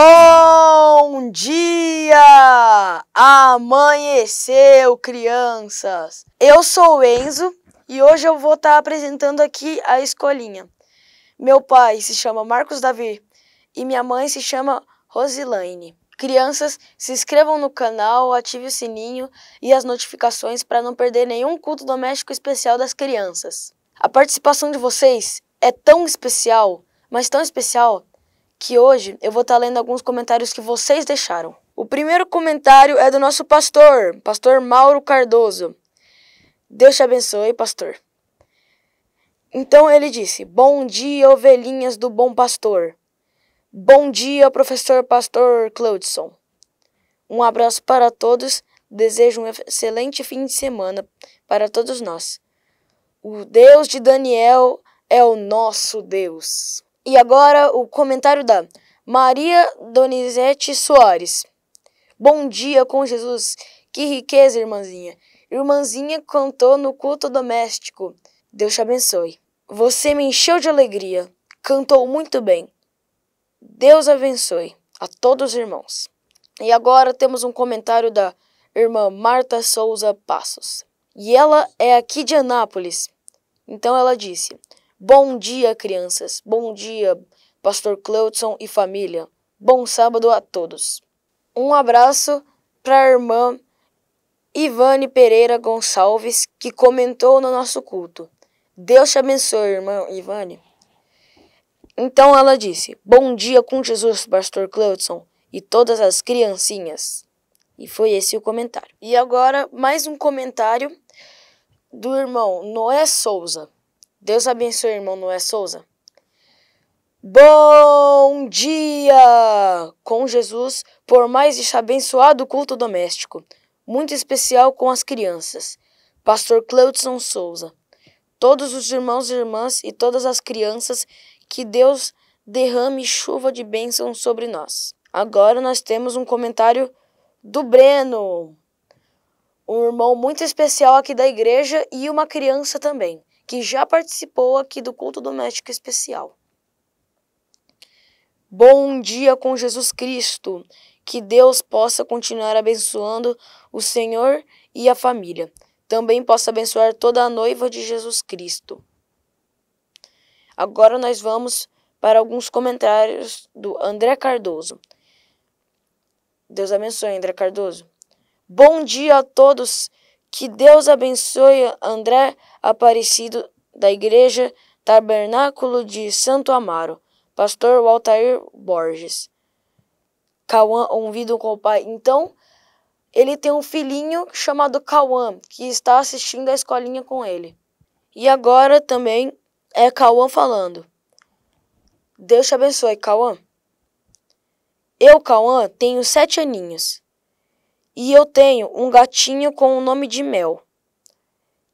Bom dia! Amanheceu, crianças! Eu sou o Enzo e hoje eu vou estar tá apresentando aqui a escolinha. Meu pai se chama Marcos Davi e minha mãe se chama Rosilaine. Crianças, se inscrevam no canal, ative o sininho e as notificações para não perder nenhum culto doméstico especial das crianças. A participação de vocês é tão especial, mas tão especial que hoje eu vou estar tá lendo alguns comentários que vocês deixaram. O primeiro comentário é do nosso pastor, pastor Mauro Cardoso. Deus te abençoe, pastor. Então ele disse: Bom dia, ovelhinhas do bom pastor. Bom dia, professor pastor Claudson. Um abraço para todos. Desejo um excelente fim de semana para todos nós. O Deus de Daniel é o nosso Deus. E agora o comentário da Maria Donizete Soares. Bom dia com Jesus. Que riqueza, irmãzinha. Irmãzinha cantou no culto doméstico. Deus te abençoe. Você me encheu de alegria. Cantou muito bem. Deus abençoe a todos os irmãos. E agora temos um comentário da irmã Marta Souza Passos. E ela é aqui de Anápolis. Então ela disse: Bom dia, crianças. Bom dia, Pastor Cleudson e família. Bom sábado a todos. Um abraço para a irmã Ivane Pereira Gonçalves, que comentou no nosso culto. Deus te abençoe, irmã Ivane. Então ela disse: Bom dia com Jesus, Pastor Cleudson e todas as criancinhas. E foi esse o comentário. E agora, mais um comentário do irmão Noé Souza. Deus abençoe, irmão Noé Souza. Bom dia! Com Jesus, por mais este abençoado culto doméstico, muito especial com as crianças. Pastor Cleudson Souza. Todos os irmãos e irmãs e todas as crianças, que Deus derrame chuva de bênção sobre nós. Agora nós temos um comentário do Breno, um irmão muito especial aqui da igreja e uma criança também que já participou aqui do culto doméstico especial. Bom dia com Jesus Cristo. Que Deus possa continuar abençoando o Senhor e a família. Também possa abençoar toda a noiva de Jesus Cristo. Agora nós vamos para alguns comentários do André Cardoso. Deus abençoe, André Cardoso. Bom dia a todos que Deus abençoe André Aparecido da Igreja Tabernáculo de Santo Amaro. Pastor Waltair Borges. Cauã ouvido com o pai. Então, ele tem um filhinho chamado Cauã, que está assistindo a escolinha com ele. E agora também é Cauã falando. Deus te abençoe, Cauã. Eu, Cauã, tenho sete aninhos. E eu tenho um gatinho com o nome de Mel.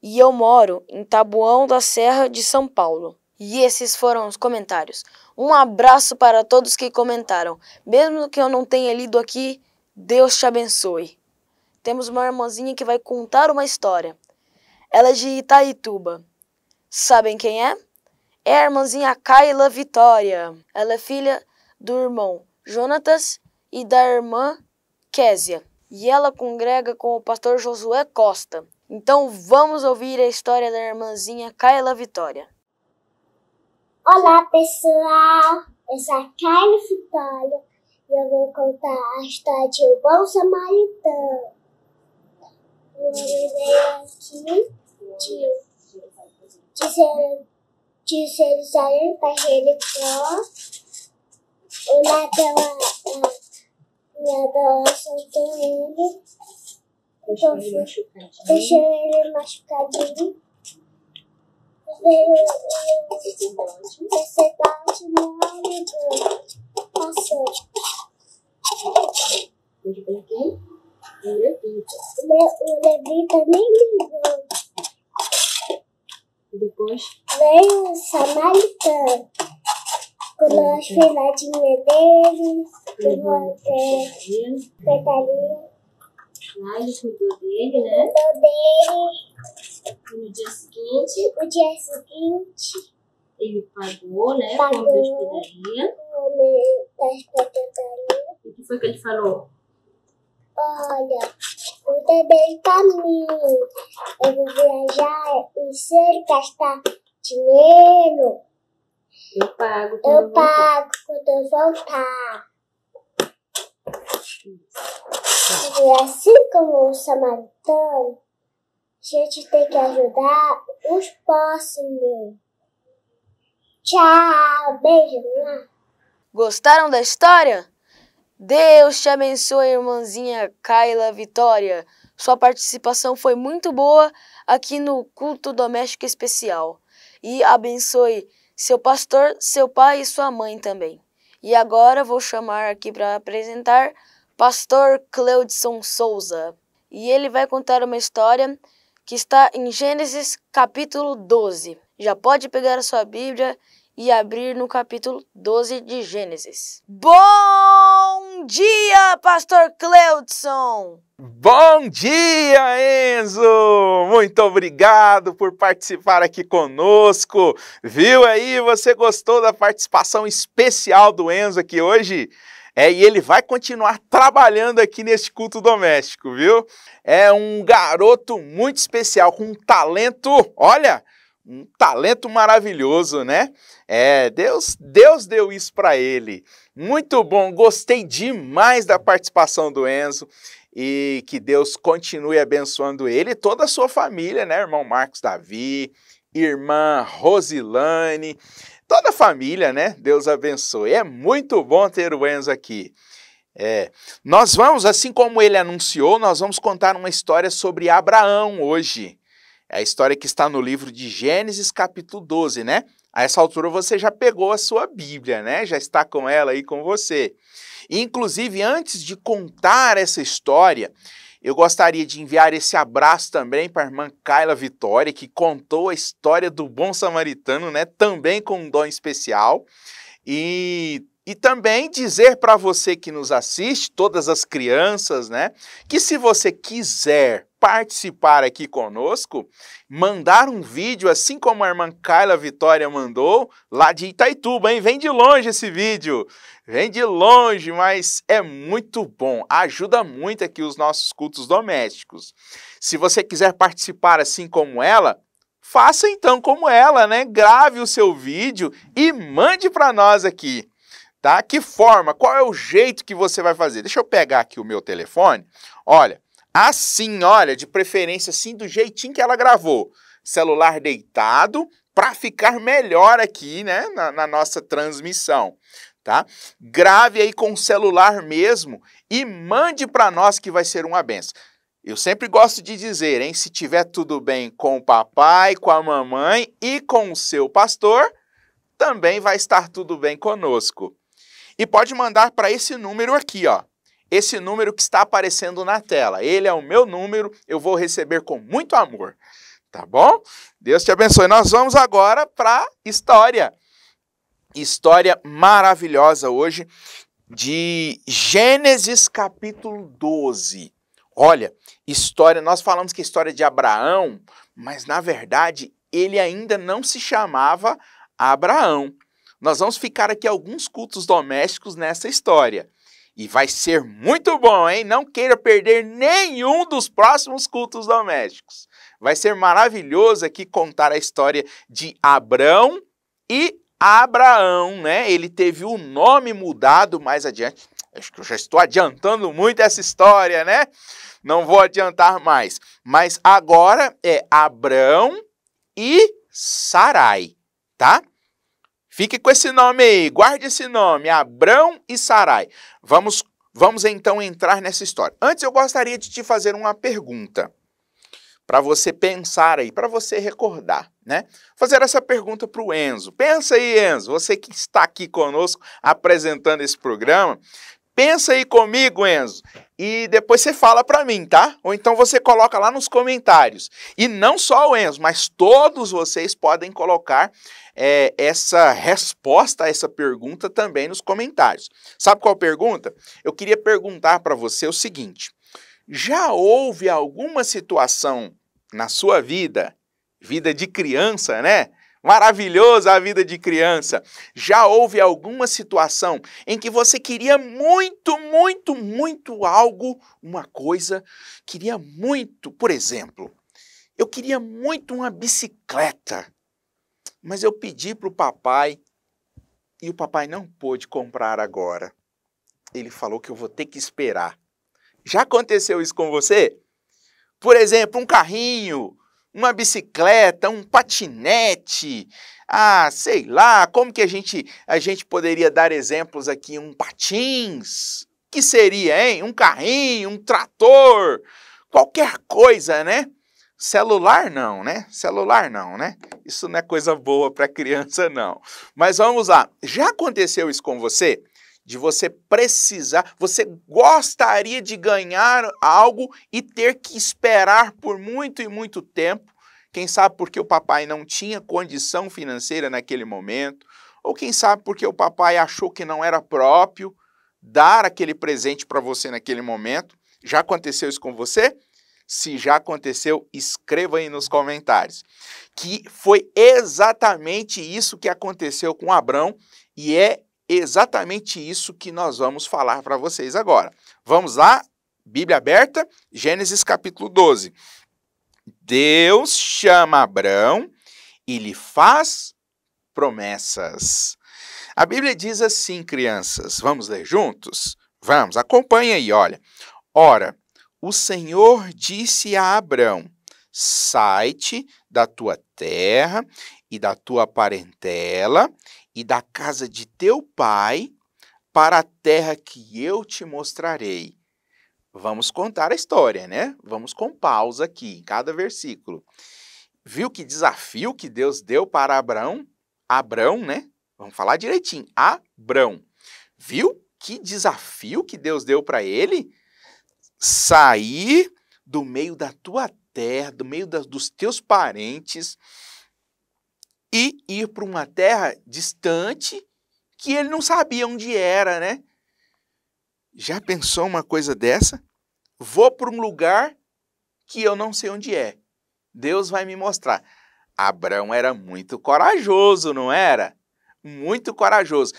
E eu moro em Tabuão da Serra de São Paulo. E esses foram os comentários. Um abraço para todos que comentaram. Mesmo que eu não tenha lido aqui, Deus te abençoe. Temos uma irmãzinha que vai contar uma história. Ela é de Itaituba. Sabem quem é? É a irmãzinha Kayla Vitória. Ela é filha do irmão Jonatas e da irmã Késia e ela congrega com o pastor Josué Costa. Então vamos ouvir a história da irmãzinha Kayla Vitória. Olá pessoal, eu sou a Kayla Vitória e eu vou contar a história de O Bom Samaritano. Eu veio aqui de, de, ser, de Jerusalém para Jericó. O Natal minha adoração tem ele. Então, Deixou ele machucadinho. Deixou ele machucadinho. Veio é o sacerdote não ligou. Passou. Ligou quem? O levita. O levita nem ligou. E depois? Veio o samaritano. Com as filadinhas dele. Levantei. Petalina. Lá ele cuidou dele, né? Cuidou dele. E no dia seguinte? No dia seguinte. Ele pagou, né? Pagou. Com a hospedaria O homem das pedalinhas. o que foi que ele falou? Olha, eu pra mim. Eu vou viajar e se ele gastar dinheiro, eu pago quando eu, eu pago voltar. quando eu voltar. E assim como o samaritano, a gente tem que ajudar os próximos. Tchau, beijo. Né? Gostaram da história? Deus te abençoe, irmãzinha Kyla, Vitória. Sua participação foi muito boa aqui no Culto Doméstico Especial. E abençoe seu pastor, seu pai e sua mãe também. E agora vou chamar aqui para apresentar pastor Cleudson Souza, e ele vai contar uma história que está em Gênesis capítulo 12. Já pode pegar a sua Bíblia e abrir no capítulo 12 de Gênesis. Bom dia, pastor Cleudson! Bom dia, Enzo! Muito obrigado por participar aqui conosco. Viu aí, você gostou da participação especial do Enzo aqui hoje? É, e ele vai continuar trabalhando aqui nesse culto doméstico, viu? É um garoto muito especial, com um talento, olha, um talento maravilhoso, né? É, Deus, Deus deu isso para ele. Muito bom, gostei demais da participação do Enzo e que Deus continue abençoando ele e toda a sua família, né, irmão Marcos Davi, irmã Rosilane, toda a família, né? Deus abençoe. É muito bom ter o Enzo aqui. É. Nós vamos, assim como ele anunciou, nós vamos contar uma história sobre Abraão hoje. É a história que está no livro de Gênesis, capítulo 12, né? A essa altura você já pegou a sua Bíblia, né? Já está com ela aí com você. inclusive, antes de contar essa história, eu gostaria de enviar esse abraço também para a irmã Kayla Vitória, que contou a história do bom samaritano, né? Também com um dom especial. E e também dizer para você que nos assiste, todas as crianças, né, que se você quiser participar aqui conosco, mandar um vídeo, assim como a irmã Kayla Vitória mandou, lá de Itaituba, hein? Vem de longe esse vídeo. Vem de longe, mas é muito bom. Ajuda muito aqui os nossos cultos domésticos. Se você quiser participar assim como ela, faça então como ela, né? Grave o seu vídeo e mande para nós aqui. Tá? Que forma? Qual é o jeito que você vai fazer? Deixa eu pegar aqui o meu telefone. Olha, assim, olha, de preferência assim do jeitinho que ela gravou. Celular deitado para ficar melhor aqui, né, na, na nossa transmissão tá? Grave aí com o celular mesmo e mande para nós que vai ser uma benção. Eu sempre gosto de dizer, hein? Se tiver tudo bem com o papai, com a mamãe e com o seu pastor, também vai estar tudo bem conosco e pode mandar para esse número aqui, ó. Esse número que está aparecendo na tela. Ele é o meu número, eu vou receber com muito amor. Tá bom? Deus te abençoe. Nós vamos agora para história. História maravilhosa hoje de Gênesis capítulo 12. Olha, história, nós falamos que é história de Abraão, mas na verdade ele ainda não se chamava Abraão. Nós vamos ficar aqui alguns cultos domésticos nessa história. E vai ser muito bom, hein? Não queira perder nenhum dos próximos cultos domésticos. Vai ser maravilhoso aqui contar a história de Abrão e Abraão, né? Ele teve o nome mudado mais adiante. Acho que eu já estou adiantando muito essa história, né? Não vou adiantar mais. Mas agora é Abrão e Sarai, tá? Fique com esse nome aí, guarde esse nome, Abrão e Sarai. Vamos, vamos então entrar nessa história. Antes eu gostaria de te fazer uma pergunta para você pensar aí, para você recordar, né? Fazer essa pergunta para o Enzo. Pensa aí, Enzo, você que está aqui conosco apresentando esse programa, Pensa aí comigo, Enzo. E depois você fala para mim, tá? Ou então você coloca lá nos comentários. E não só o Enzo, mas todos vocês podem colocar é, essa resposta a essa pergunta também nos comentários. Sabe qual pergunta? Eu queria perguntar para você o seguinte: já houve alguma situação na sua vida, vida de criança, né? Maravilhoso a vida de criança. Já houve alguma situação em que você queria muito, muito, muito algo, uma coisa, queria muito, por exemplo, eu queria muito uma bicicleta, mas eu pedi para o papai e o papai não pôde comprar agora. Ele falou que eu vou ter que esperar. Já aconteceu isso com você? Por exemplo, um carrinho, uma bicicleta, um patinete, ah, sei lá, como que a gente a gente poderia dar exemplos aqui, um patins, que seria, hein? Um carrinho, um trator, qualquer coisa, né? Celular não, né? Celular não, né? Isso não é coisa boa para criança não. Mas vamos lá. Já aconteceu isso com você? de você precisar, você gostaria de ganhar algo e ter que esperar por muito e muito tempo, quem sabe porque o papai não tinha condição financeira naquele momento, ou quem sabe porque o papai achou que não era próprio dar aquele presente para você naquele momento. Já aconteceu isso com você? Se já aconteceu, escreva aí nos comentários. Que foi exatamente isso que aconteceu com Abrão e é exatamente isso que nós vamos falar para vocês agora. Vamos lá? Bíblia aberta, Gênesis capítulo 12. Deus chama Abraão e lhe faz promessas. A Bíblia diz assim, crianças, vamos ler juntos? Vamos, acompanha aí, olha. Ora, o Senhor disse a Abraão: Sai-te da tua terra e da tua parentela e da casa de teu pai para a terra que eu te mostrarei. Vamos contar a história, né? Vamos com pausa aqui em cada versículo. Viu que desafio que Deus deu para Abraão? Abraão, né? Vamos falar direitinho. Abraão. Viu que desafio que Deus deu para ele? Sair do meio da tua terra, do meio da, dos teus parentes, e ir para uma terra distante que ele não sabia onde era, né? Já pensou uma coisa dessa? Vou para um lugar que eu não sei onde é. Deus vai me mostrar. Abraão era muito corajoso, não era? Muito corajoso.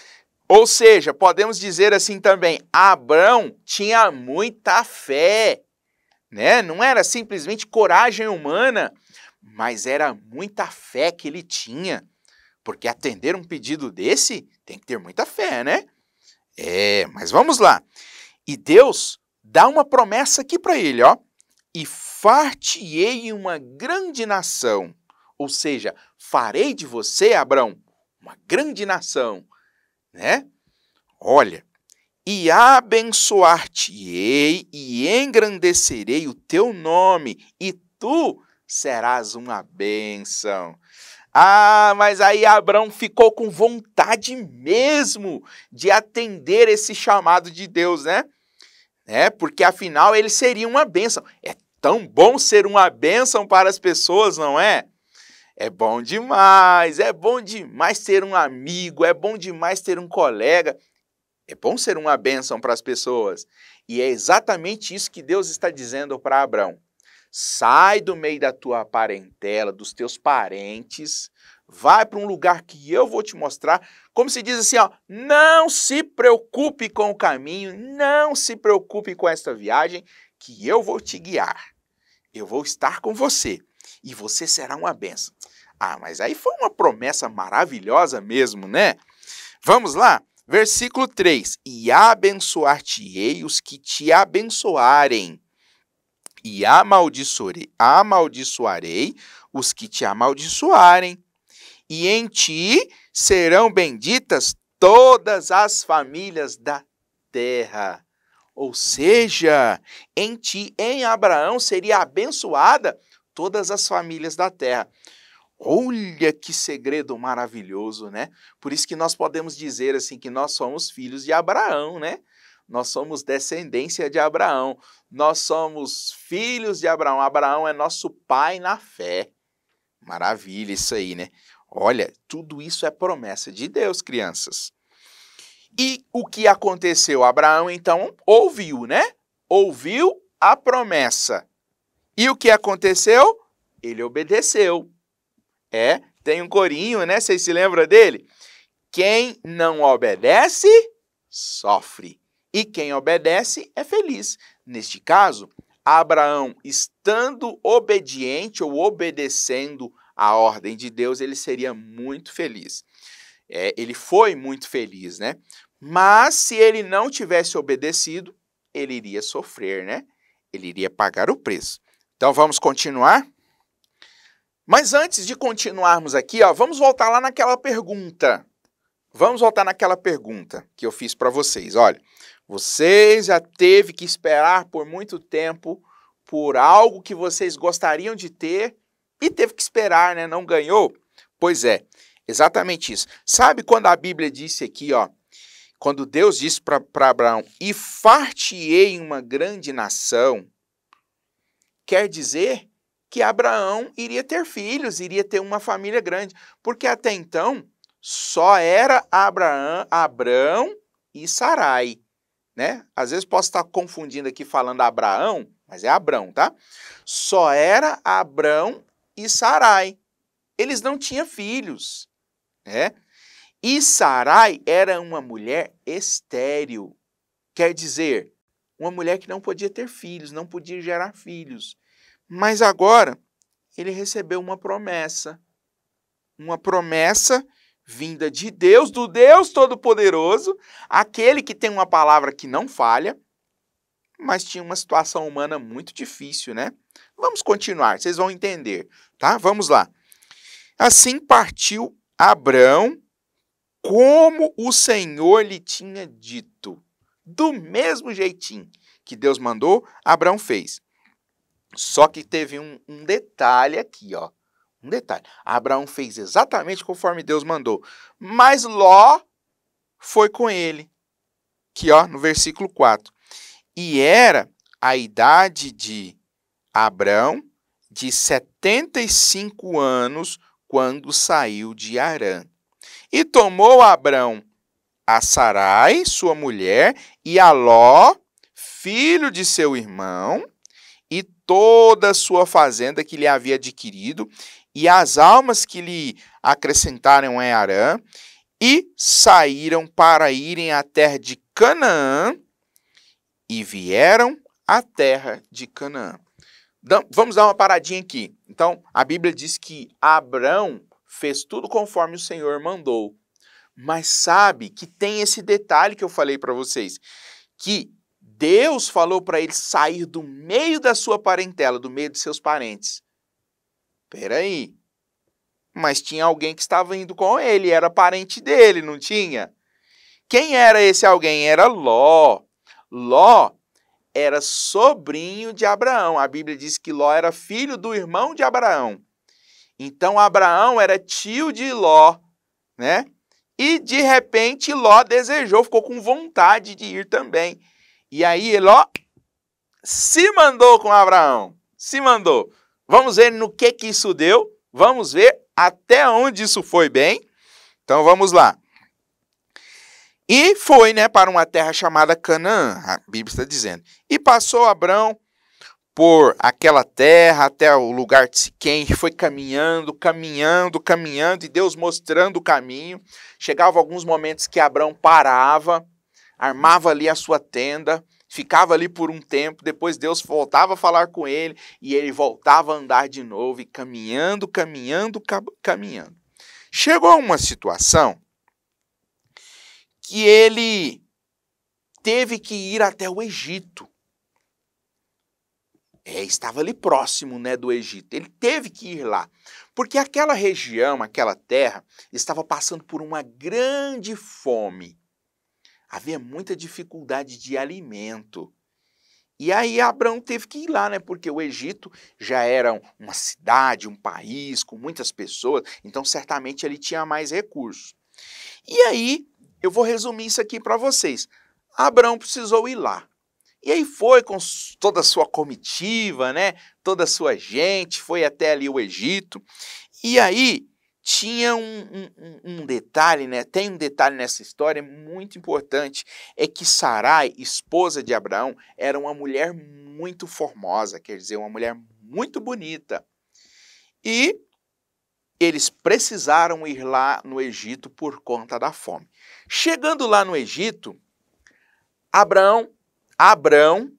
Ou seja, podemos dizer assim também, Abraão tinha muita fé, né? Não era simplesmente coragem humana, mas era muita fé que ele tinha, porque atender um pedido desse tem que ter muita fé, né? É, mas vamos lá. E Deus dá uma promessa aqui para ele, ó. E fartiei uma grande nação. Ou seja, farei de você, Abrão, uma grande nação, né? Olha, e abençoar-te-ei e engrandecerei o teu nome, e tu serás uma bênção. Ah, mas aí Abraão ficou com vontade mesmo de atender esse chamado de Deus, né? É Porque afinal ele seria uma bênção. É tão bom ser uma bênção para as pessoas, não é? É bom demais, é bom demais ter um amigo, é bom demais ter um colega. É bom ser uma bênção para as pessoas. E é exatamente isso que Deus está dizendo para Abraão. Sai do meio da tua parentela, dos teus parentes, vai para um lugar que eu vou te mostrar. Como se diz assim, ó, não se preocupe com o caminho, não se preocupe com esta viagem, que eu vou te guiar. Eu vou estar com você e você será uma benção. Ah, mas aí foi uma promessa maravilhosa mesmo, né? Vamos lá? Versículo 3: E abençoar-te-ei os que te abençoarem, e amaldiçoarei, amaldiçoarei os que te amaldiçoarem, e em ti serão benditas todas as famílias da terra. Ou seja, em ti, em Abraão, seria abençoada todas as famílias da terra. Olha que segredo maravilhoso, né? Por isso que nós podemos dizer assim que nós somos filhos de Abraão, né? nós somos descendência de Abraão, nós somos filhos de Abraão. Abraão é nosso pai na fé. Maravilha isso aí, né? Olha, tudo isso é promessa de Deus, crianças. E o que aconteceu? Abraão então ouviu, né? Ouviu a promessa. E o que aconteceu? Ele obedeceu. É, tem um corinho, né? Vocês se lembram dele? Quem não obedece, sofre e quem obedece é feliz. Neste caso, Abraão, estando obediente ou obedecendo a ordem de Deus, ele seria muito feliz. É, ele foi muito feliz, né? Mas se ele não tivesse obedecido, ele iria sofrer, né? Ele iria pagar o preço. Então vamos continuar? Mas antes de continuarmos aqui, ó, vamos voltar lá naquela pergunta. Vamos voltar naquela pergunta que eu fiz para vocês. Olha, você já teve que esperar por muito tempo por algo que vocês gostariam de ter e teve que esperar, né? Não ganhou? Pois é, exatamente isso. Sabe quando a Bíblia disse aqui, ó, quando Deus disse para Abraão, e fartiei uma grande nação, quer dizer que Abraão iria ter filhos, iria ter uma família grande, porque até então só era Abraão, Abraão e Sarai né? Às vezes posso estar confundindo aqui falando Abraão, mas é Abrão, tá? Só era Abrão e Sarai. Eles não tinham filhos, né? E Sarai era uma mulher estéril. Quer dizer, uma mulher que não podia ter filhos, não podia gerar filhos. Mas agora ele recebeu uma promessa. Uma promessa vinda de Deus, do Deus Todo-Poderoso, aquele que tem uma palavra que não falha, mas tinha uma situação humana muito difícil, né? Vamos continuar, vocês vão entender, tá? Vamos lá. Assim partiu Abrão, como o Senhor lhe tinha dito. Do mesmo jeitinho que Deus mandou, Abrão fez. Só que teve um, um detalhe aqui, ó. Um detalhe: Abraão fez exatamente conforme Deus mandou, mas Ló foi com ele. Aqui, ó, no versículo 4. E era a idade de Abraão de 75 anos quando saiu de Arã. E tomou Abraão a Sarai, sua mulher, e a Ló, filho de seu irmão, e toda a sua fazenda que lhe havia adquirido, e as almas que lhe acrescentaram é Arã, e saíram para irem à terra de Canaã, e vieram à terra de Canaã. Vamos dar uma paradinha aqui. Então, a Bíblia diz que Abraão fez tudo conforme o Senhor mandou. Mas sabe que tem esse detalhe que eu falei para vocês, que Deus falou para ele sair do meio da sua parentela, do meio de seus parentes. Peraí. Mas tinha alguém que estava indo com ele, era parente dele, não tinha? Quem era esse alguém? Era Ló. Ló era sobrinho de Abraão. A Bíblia diz que Ló era filho do irmão de Abraão. Então Abraão era tio de Ló, né? E de repente Ló desejou, ficou com vontade de ir também. E aí Ló se mandou com Abraão. Se mandou. Vamos ver no que que isso deu. Vamos ver até onde isso foi bem. Então vamos lá. E foi, né, para uma terra chamada Canaã, a Bíblia está dizendo. E passou Abrão por aquela terra até o lugar de Siquém, foi caminhando, caminhando, caminhando, e Deus mostrando o caminho. Chegava alguns momentos que Abrão parava, armava ali a sua tenda, ficava ali por um tempo, depois Deus voltava a falar com ele e ele voltava a andar de novo e caminhando, caminhando, caminhando. Chegou a uma situação que ele teve que ir até o Egito. É, estava ali próximo né, do Egito. Ele teve que ir lá, porque aquela região, aquela terra, estava passando por uma grande fome havia muita dificuldade de alimento. E aí Abraão teve que ir lá, né? Porque o Egito já era uma cidade, um país com muitas pessoas, então certamente ele tinha mais recursos. E aí, eu vou resumir isso aqui para vocês. Abraão precisou ir lá. E aí foi com toda a sua comitiva, né? Toda a sua gente, foi até ali o Egito. E aí, tinha um, um, um, detalhe, né? Tem um detalhe nessa história muito importante, é que Sarai, esposa de Abraão, era uma mulher muito formosa, quer dizer, uma mulher muito bonita. E eles precisaram ir lá no Egito por conta da fome. Chegando lá no Egito, Abraão, Abraão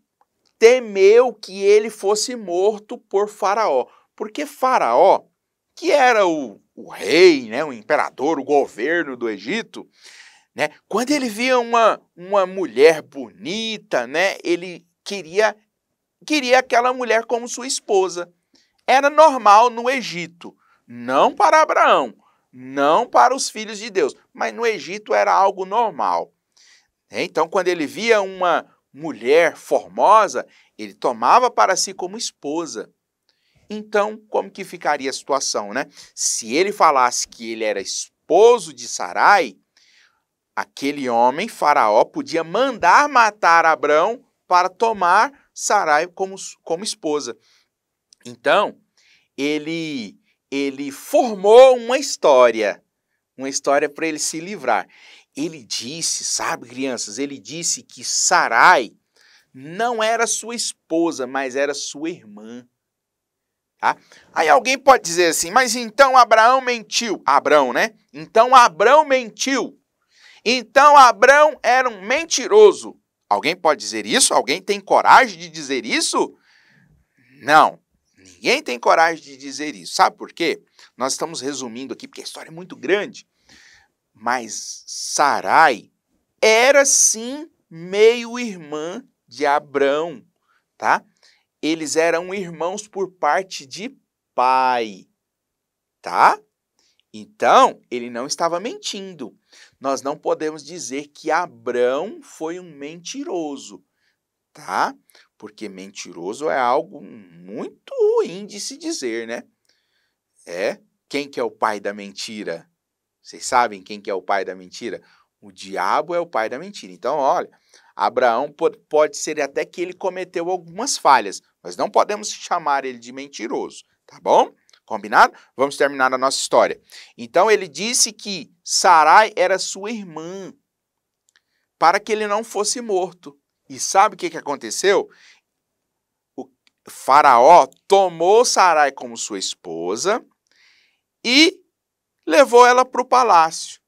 temeu que ele fosse morto por Faraó, porque Faraó que era o, o rei, né, o imperador, o governo do Egito, né, quando ele via uma, uma mulher bonita, né, ele queria, queria aquela mulher como sua esposa. Era normal no Egito, não para Abraão, não para os filhos de Deus, mas no Egito era algo normal. Né, então, quando ele via uma mulher formosa, ele tomava para si como esposa. Então, como que ficaria a situação, né? Se ele falasse que ele era esposo de Sarai, aquele homem, Faraó, podia mandar matar Abrão para tomar Sarai como, como esposa. Então, ele, ele formou uma história, uma história para ele se livrar. Ele disse, sabe, crianças, ele disse que Sarai não era sua esposa, mas era sua irmã. Tá? Aí alguém pode dizer assim, mas então Abraão mentiu. Abraão, né? Então Abraão mentiu. Então Abraão era um mentiroso. Alguém pode dizer isso? Alguém tem coragem de dizer isso? Não, ninguém tem coragem de dizer isso. Sabe por quê? Nós estamos resumindo aqui, porque a história é muito grande. Mas Sarai era sim meio-irmã de Abrão, tá? eles eram irmãos por parte de pai, tá? Então, ele não estava mentindo. Nós não podemos dizer que Abrão foi um mentiroso, tá? Porque mentiroso é algo muito ruim de se dizer, né? É, quem que é o pai da mentira? Vocês sabem quem que é o pai da mentira? O diabo é o pai da mentira. Então, olha, Abraão pode ser até que ele cometeu algumas falhas, mas não podemos chamar ele de mentiroso, tá bom? Combinado? Vamos terminar a nossa história. Então ele disse que Sarai era sua irmã, para que ele não fosse morto. E sabe o que, que aconteceu? O Faraó tomou Sarai como sua esposa e levou ela para o palácio.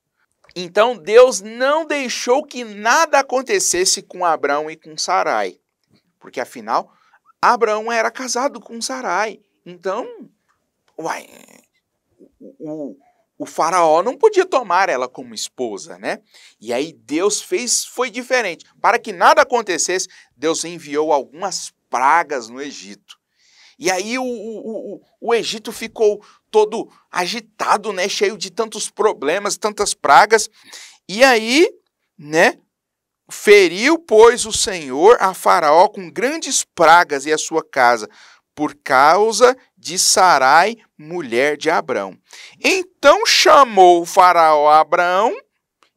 Então Deus não deixou que nada acontecesse com Abraão e com Sarai, porque afinal Abraão era casado com Sarai. Então, uai, o, o faraó não podia tomar ela como esposa, né? E aí Deus fez, foi diferente. Para que nada acontecesse, Deus enviou algumas pragas no Egito. E aí o, o, o, o Egito ficou todo agitado, né? Cheio de tantos problemas, tantas pragas. E aí, né? Feriu, pois, o Senhor a Faraó com grandes pragas e a sua casa, por causa de Sarai, mulher de Abrão. Então chamou o Faraó a Abrão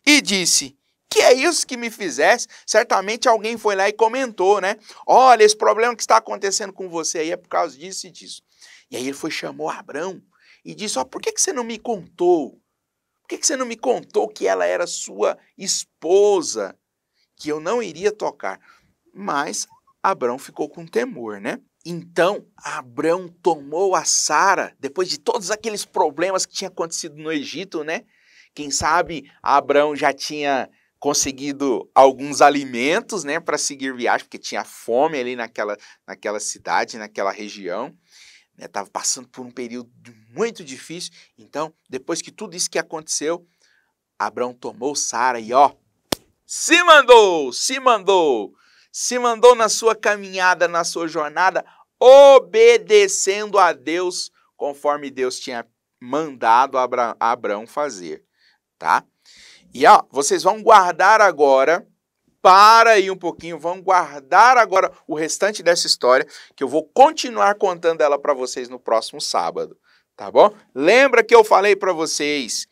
e disse: Que é isso que me fizesse? Certamente alguém foi lá e comentou, né? Olha, esse problema que está acontecendo com você aí é por causa disso e disso. E aí ele foi chamou Abrão e disse: Ó, oh, por que, que você não me contou? Por que, que você não me contou que ela era sua esposa? que eu não iria tocar. Mas Abrão ficou com temor, né? Então, Abrão tomou a Sara, depois de todos aqueles problemas que tinha acontecido no Egito, né? Quem sabe Abrão já tinha conseguido alguns alimentos, né, para seguir viagem, porque tinha fome ali naquela, naquela cidade, naquela região. Estava né? passando por um período muito difícil. Então, depois que tudo isso que aconteceu, Abrão tomou Sara e ó, se mandou, se mandou, se mandou na sua caminhada, na sua jornada, obedecendo a Deus conforme Deus tinha mandado Abraão fazer, tá? E ó, vocês vão guardar agora, para aí um pouquinho, vão guardar agora o restante dessa história, que eu vou continuar contando ela para vocês no próximo sábado, tá bom? Lembra que eu falei para vocês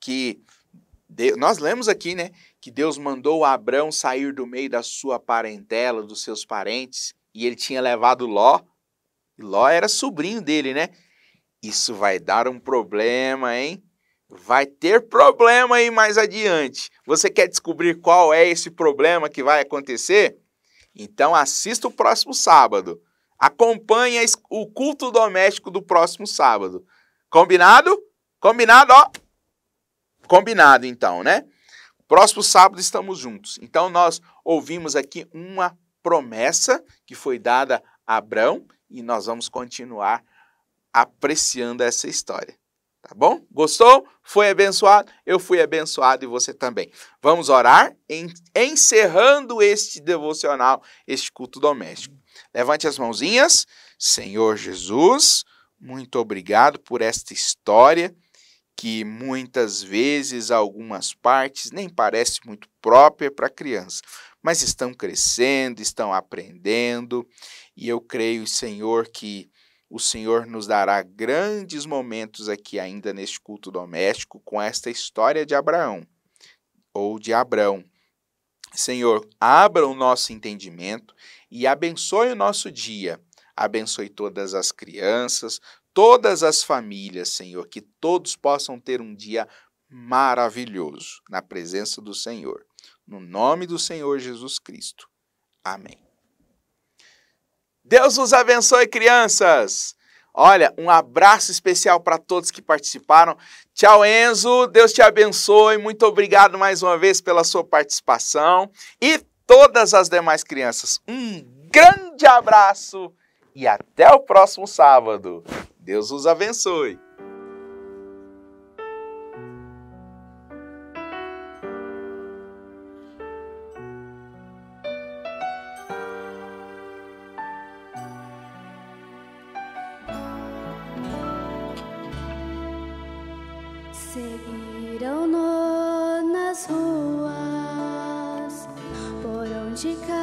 que Deus, nós lemos aqui, né? que Deus mandou Abrão sair do meio da sua parentela, dos seus parentes, e ele tinha levado Ló. Ló era sobrinho dele, né? Isso vai dar um problema, hein? Vai ter problema aí mais adiante. Você quer descobrir qual é esse problema que vai acontecer? Então assista o próximo sábado. Acompanhe o culto doméstico do próximo sábado. Combinado? Combinado, ó. Combinado então, né? Próximo sábado estamos juntos. Então nós ouvimos aqui uma promessa que foi dada a Abraão e nós vamos continuar apreciando essa história. Tá bom? Gostou? Foi abençoado? Eu fui abençoado e você também. Vamos orar encerrando este devocional, este culto doméstico. Levante as mãozinhas. Senhor Jesus, muito obrigado por esta história que muitas vezes algumas partes nem parece muito própria para a criança, mas estão crescendo, estão aprendendo, e eu creio, Senhor, que o Senhor nos dará grandes momentos aqui ainda neste culto doméstico com esta história de Abraão ou de Abrão. Senhor, abra o nosso entendimento e abençoe o nosso dia. Abençoe todas as crianças, todas as famílias, Senhor, que todos possam ter um dia maravilhoso na presença do Senhor. No nome do Senhor Jesus Cristo. Amém. Deus nos abençoe, crianças! Olha, um abraço especial para todos que participaram. Tchau, Enzo. Deus te abençoe. Muito obrigado mais uma vez pela sua participação. E todas as demais crianças, um grande abraço e até o próximo sábado. Deus os abençoe. Seguiram-no nas ruas por onde caiu.